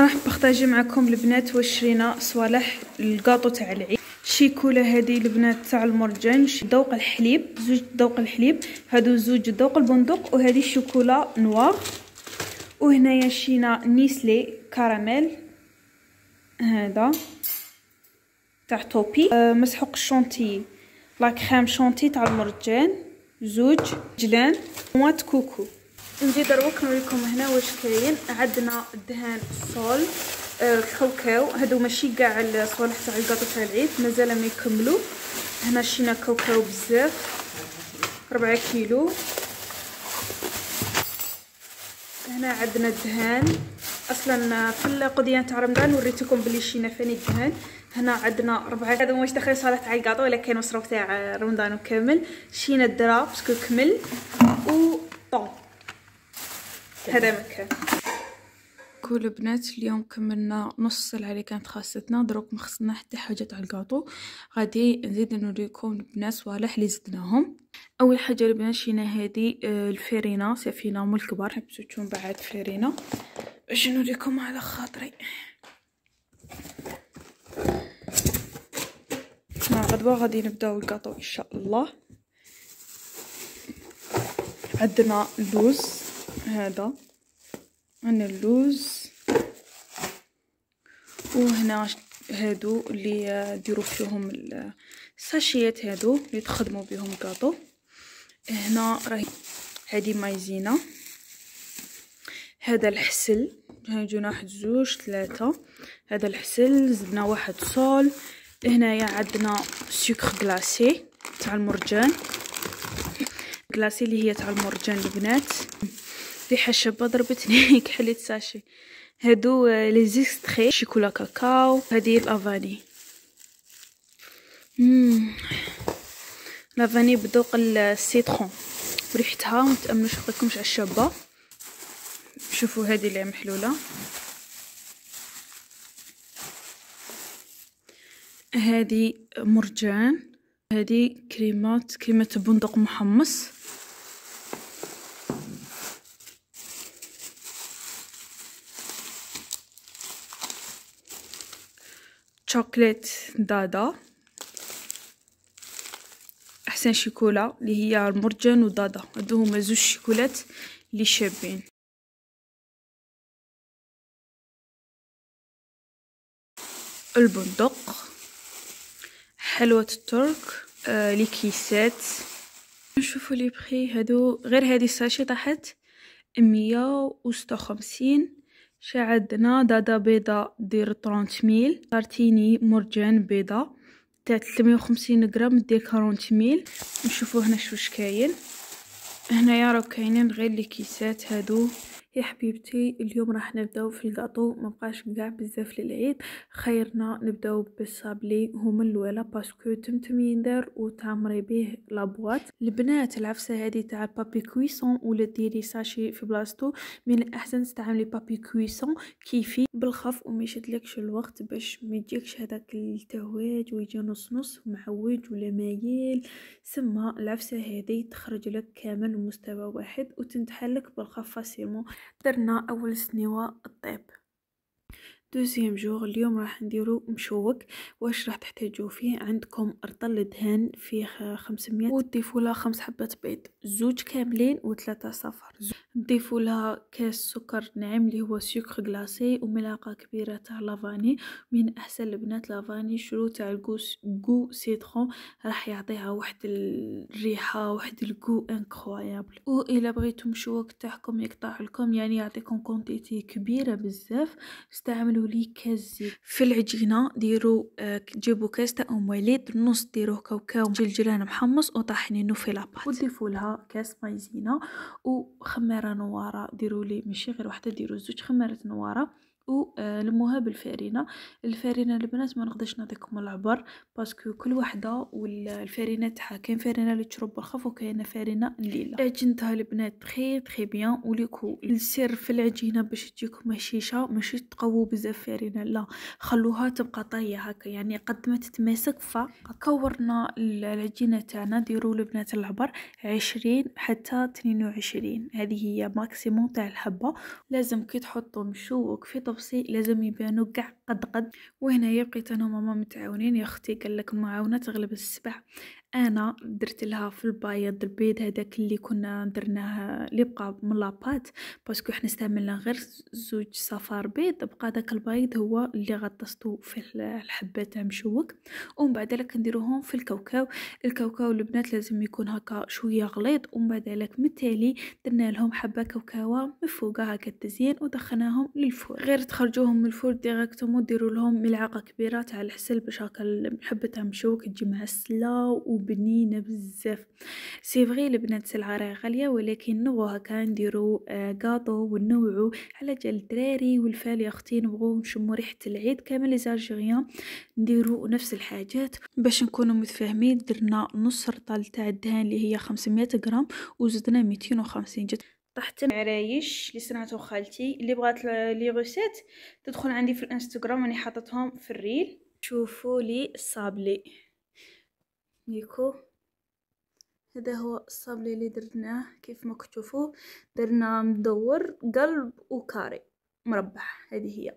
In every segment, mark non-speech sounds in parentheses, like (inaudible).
راح بارطاجي معكم البنات واش شرينا صوالح الكاطو تاع العيد شي كولا هذه البنات تاع المرجان ذوق الحليب زوج ذوق الحليب هادو زوج ذوق البندق وهذه الشوكولا نوار وهنايا شينا نيسلي كراميل هذا تاع توبي أه مسحوق الشونتي لا كريم شونتي تاع المرجان زوج جلان موات كوكو نجي دروك نوريكم هنا واش كاين عندنا الدهان الصول الكاوكاو آه، هادو ماشي كاع الصوالح تاع الكاطو تاع العيد مازال ما يكملوا هنا شينا كاوكاو بزاف 4 كيلو هنا عندنا الدهان اصلا في القضيه تاع رمضان وريتكم بلي شينا فاني الدهان هنا عندنا ربعة هذا مش صالح تاع الكاطو ولا كاين مصروف تاع رمضان وكامل شينا الدرا باسكو كمل و هذا مكان كول بنات اليوم كملنا نص السلعه اللي كانت خاصتنا دروك ما خصنا حتى حاجه تاع الكاطو غادي نزيد نوريكم البنات صوالح اللي زدناهم اول حاجه البنات شينا هذه آه، الفرينه سفينه مو الكبار حبسو تشوفوا بعد فرينه باش نوريكم على خاطري مع غدوه غادي نبداو الكاطو ان شاء الله عندنا اللوز هذا هنا اللوز وهنا هادو اللي ديروا فيهم الساشيات هادو اللي تخدموا بهم كاطو هنا راهي هذه مايزينا هذا الحسل هيجونا واحد زوج ثلاثة هذا الحسل زدنا واحد صول هنايا عندنا سكر غلاسي تاع المرجان غلاسي اللي هي تاع المرجان البنات دي حشبة ضربتني كحليت (laughs) ساشي هادو آه، لي زيكستري شيكولا كاكاو هادي الافاني لافاني بذوق السيترون ريحتها متامنه شفتكمش على الشابه شوفوا هادي اللي محلوله هادي مرجان هادي كريمات كريمه بندق محمص شوكليت دادا احسن شيكولا اللي هي المرجان ودادا هادو هما زوج شيكولات اللي شابين البندق حلوة الترك آه، كيسات نشوفوا لي بخي هادو غير هادي الساشي طاحت مية وستة وخمسين شعدنا دادا بيضة دير طرونت ميل تارتيني مرجان بيضة تاع تلتمية وخمسين غرام دير كارونت ميل نشوفو هنا شوش كاين هنايا راه كاينين غير لي كيسات هادو يا حبيبتي اليوم راح نبداو في الكاطو ما بقاش كاع بزاف للعيد خيرنا نبداو بالصابلي هما الاولى باسكو تمتم يندار وتعمري به لابوات البنات العفسه هذه تاع البابي كويسون ولا ديري ساشي في بلاصتو من الاحسن تستعملي بابي كويسون كيفي بالخف وما يشدلكش الوقت باش ما يجيكش هذاك التهواج ويجي نص نص معوج ولا مايل سما العفسه هذه تخرج لك كامل مستوى واحد وتنتحلك بالخف فاسيلمون درنا اول سنيوه الطيب دوزيام جوغ اليوم راح نديرو مشوك واش راح تحتاجو فيه عندكم رطل دهان فيه خمسمية وتضيفو لها خمس حبات بيض زوج كاملين وثلاثة صفر نضيفو لها كاس سكر ناعم اللي هو سكر غلاسي وملعقة كبيرة تاع لافاني من أحسن البنات لافاني شرو تاع الكوس جو سيترون راح يعطيها واحد الريحة واحد الكو انكرويابل إلا بغيتو مشوك تاعكم يقطع لكم يعني يعطيكم كونتيتي كبيرة بزاف استعملو عملوا لي زيت في العجينه ديروا آه، جيبوا كاس تاع اومليت نص ديروه كاوكاو جلجلان محمص وطحنينه في لاباط وضيفوا لها كاس مايزينا وخميره نواره ديروا لي ماشي غير وحده ديروا زوج خمارات نواره المها آه، بالفرينه الفرينه البنات ما نقدرش نعطيكم العبر باسكو كل وحده والفرينه تاعها كاين فرينه اللي تشرب بالخف وكاين فرينه الليله عجنتها البنات تخي تخي بيان وليكو السر في العجينه باش تجيكم هشيشه ماشي تقوو بزاف فرينه لا خلوها تبقى طايه هكا يعني قد ما تتماسك فكورنا العجينه تاعنا ديروا البنات العبر عشرين حتى تنين وعشرين هذه هي ماكسيموم تاع الحبه لازم كي تحطوا مشوك في طبس الطبسي لازم يبانو قاع قد قد وهنا يبقي انا وماما متعاونين يا اختي قال لك معاونه تغلب السبع انا درت لها في البيض البيض هذاك اللي كنا درناه اللي بقى من لاباط باسكو حنا استعملنا غير زوج صفار بيض بقى داك البيض هو اللي غطستو في الحبات تاع مشوك ومن بعد لك نديروهم في الكاوكاو الكاوكاو البنات لازم يكون هكا شويه غليظ ومن بعد لك بالتالي درنا لهم حبه كاوكاو من فوق هكا التزيين ودخناهم للفرن غير تخرجوهم من الفرن ديريكتوم وديروا لهم ملعقه كبيره تاع العسل باش هكا الحبه تاع مشوك تجي مع السله وبنينه بزاف سي فغي البنات العرايا غاليه ولكن نبغوها كنديرو كاطو آه، ونوعوا على جال الدراري والفال يا اختي نبغو نشمو ريحه العيد كامل لي نديرو نفس الحاجات باش نكونوا متفاهمين درنا نص رطال تاع الدهان اللي هي 500 غرام وزدنا 250 جت طحت عرايش اللي صنعته خالتي اللي بغات لي روسيت تدخل عندي في الانستغرام راني حاطتهم في الريل شوفوا لي الصابلي نيكو هذا هو الصابلي اللي درناه كيف ما كتشوفوا درنا مدور قلب وكاري مربع هذه هي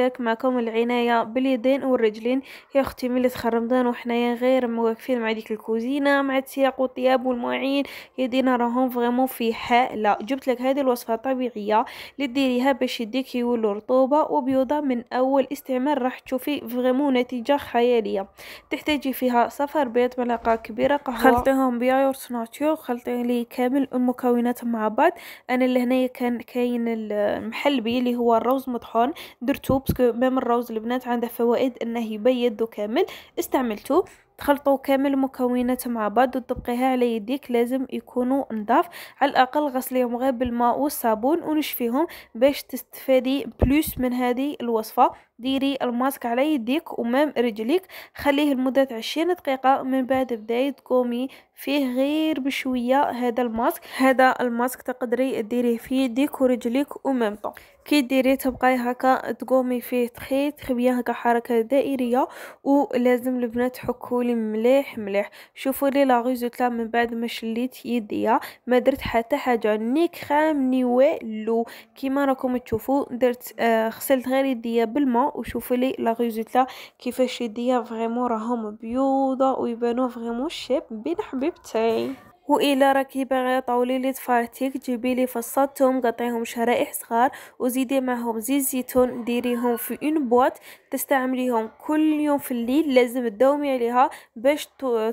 ذاك معكم العناية باليدين والرجلين يا اختي ملي تخرمضان رمضان وحنايا غير مواقفين مع ديك الكوزينة مع السياق والطياب والمواعين يدينا راهم فريمون في حالة جبت لك هذه الوصفة الطبيعية اللي ديريها باش يديك يولو رطوبة وبيضة من اول استعمال راح تشوفي فريمون نتيجة خيالية تحتاجي فيها صفر بيض ملعقة كبيرة قهوة خلطيهم بيايورت ناتور خلطي لي كامل المكونات مع بعض انا لهنايا كان كاين المحلبي اللي هو الروز مطحون درتو باسكو ميم الروز البنات عنده فوائد انه يبيض كامل استعملته تخلطوا كامل المكونات مع بعض وتبقيها على يديك لازم يكونوا نضاف على الاقل غسليهم غير بالماء والصابون ونشفيهم باش تستفادي بلوس من هذه الوصفه ديري الماسك على يديك ومام رجليك خليه لمده 20 دقيقه من بعد بدايه تقومي فيه غير بشويه هذا الماسك هذا الماسك تقدري ديريه في يديك ورجليك ومام طون كي ديري تبقاي هكا تقومي فيه تخي بيان هكا حركه دائريه ولازم البنات حكولي مليح مليح شوفوا لي لا ريزولتا من بعد ما شليت يديا ما درت حتى حاجه ني خام ني والو كيما راكم تشوفوا درت آه، غسلت غير يديا بالماء وشوفوا لي لا ريزولتا كيفاش يديا فريمون راهم بيوضه ويبانو فريمون شيب بين حبيبتي وإلا راكي باغية طاولي لي طفارتك جيبي لي فصاتهم قطعيهم شرائح صغار وزيدي معهم زيت زيتون ديريهم في اون بوات تستعمليهم كل يوم في الليل لازم تداومي عليها باش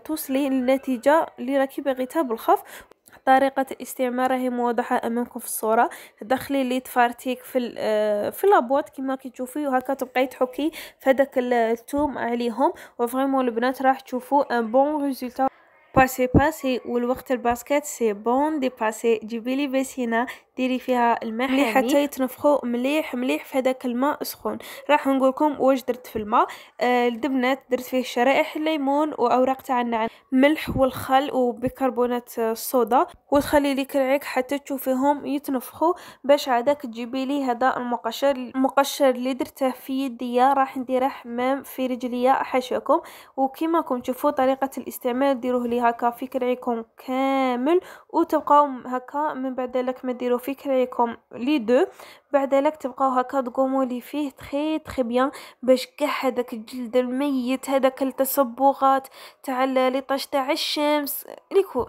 توصلي للنتيجة اللي راكي باغيتها بالخف طريقة الاستعمال راهي موضحة أمامكم في الصورة دخلي لي تفارتيك في آه، في بوات كما كي تشوفي وهكا تبقاي تحكي في هذاك الثوم عليهم وفريمون البنات راح تشوفوا ان بون ريزultat باسي باسي والوقت الباسكت سي بون دي باسي جيبي لي بسينه ديري فيها الماء حتى يتنفخوا مليح مليح في هذاك الماء سخون راح نقول لكم واش درت في الماء آه، الدبنات درت فيه شرائح الليمون واوراق تاع النعناع ملح والخل وبيكربونات الصودا وتخلي لي العيك حتى تشوفيهم يتنفخوا باش عادك تجيبي لي هذا المقشر المقشر اللي درته في يديا راح نديره حمام في رجليا حاشاكم وكيما راكم تشوفوا طريقه الاستعمال ديروه لي هكا في فكريكم كامل وتبقاو هكا من بعد ذلك ما ديروا فكريكم لي دو بعد ذلك تبقاو هكا تقوموا لي فيه تخي تخي بيان باش كاع هذاك الجلد الميت هذاك التصبغات تاع لي طاش تاع الشمس ليكو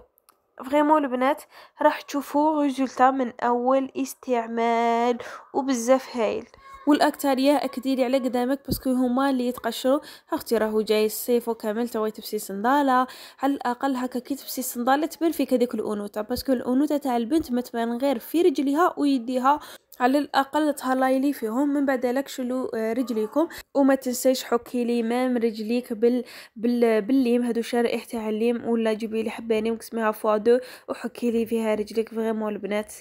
فريمون البنات راح تشوفوا ريزولتا من اول استعمال وبزاف هايل والاكثريه اكدي لي على قدامك باسكو هما اللي يتقشروا اختي راهو جاي الصيف وكامل توا تبسي صنداله على الاقل هكا كي تبسي صنداله تبان فيك هذيك الانوثه باسكو الانوثه تاع البنت ما تبان غير في رجليها ويديها على الاقل تهلايلي فيهم من بعد لك شلو آه، رجليكم وما تنسيش حكي لي مام رجليك بال بال بالليم هادو شرائح تاع الليم ولا جيبي لي حباني وقسميها فوادو وحكي لي فيها رجليك فريمون البنات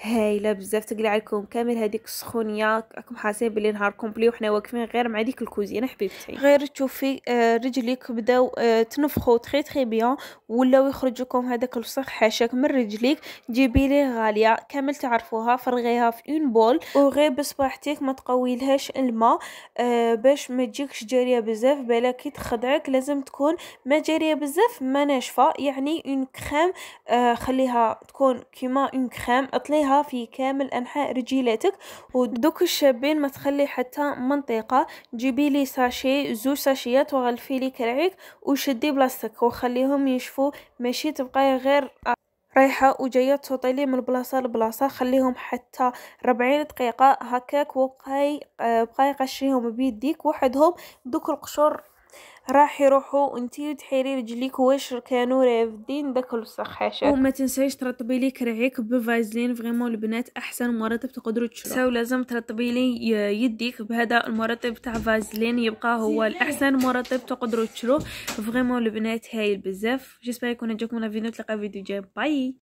هايله بزاف تقلع لكم كامل هذيك السخونيه راكم حاسين بلي نهار كومبلي وحنا واقفين غير مع ديك الكوزينه حبيبتي غير تشوفي آه، رجليك بداو آه، تنفخوا تخي تخي بيان ولاو لكم هذاك الوسخ حاشاك من رجليك جيبي ليه غاليه كامل تعرفوها فرغيها في اون بول وغير بصباحتك ما تقوي لهاش الماء آه، باش ما تجيكش جاريه بزاف بالا كي تخدعك لازم تكون ما جاريه بزاف ما ناشفه يعني اون كريم خليها تكون كيما اون كريم اطليها تحطيها في كامل أنحاء رجيلاتك ودوك الشابين ما تخلي حتى منطقة جيبي لي ساشي زوج ساشيات وغلفي لي كرعيك وشدي بلاصتك وخليهم يشفوا ماشي تبقاي غير آه، رايحه وجايه تطيلي من بلاصه لبلاصه خليهم حتى ربعين دقيقه هكاك وبقاي آه، بقاي قشريهم بيديك وحدهم دوك القشور راح يروحوا وانتي تحيري رجليك واش كانوا رافدين داك الوسخ وما تنسايش ترطبي لي كرعيك بفازلين فريمون البنات احسن مرطب تقدروا تشرو لازم ترطبي لي يديك بهذا المرطب تاع فازلين يبقى هو الاحسن مرطب تقدروا تشرو فريمون البنات هايل بزاف جيسبر يكون عجبكم لا فيديو تلقى فيديو جاي باي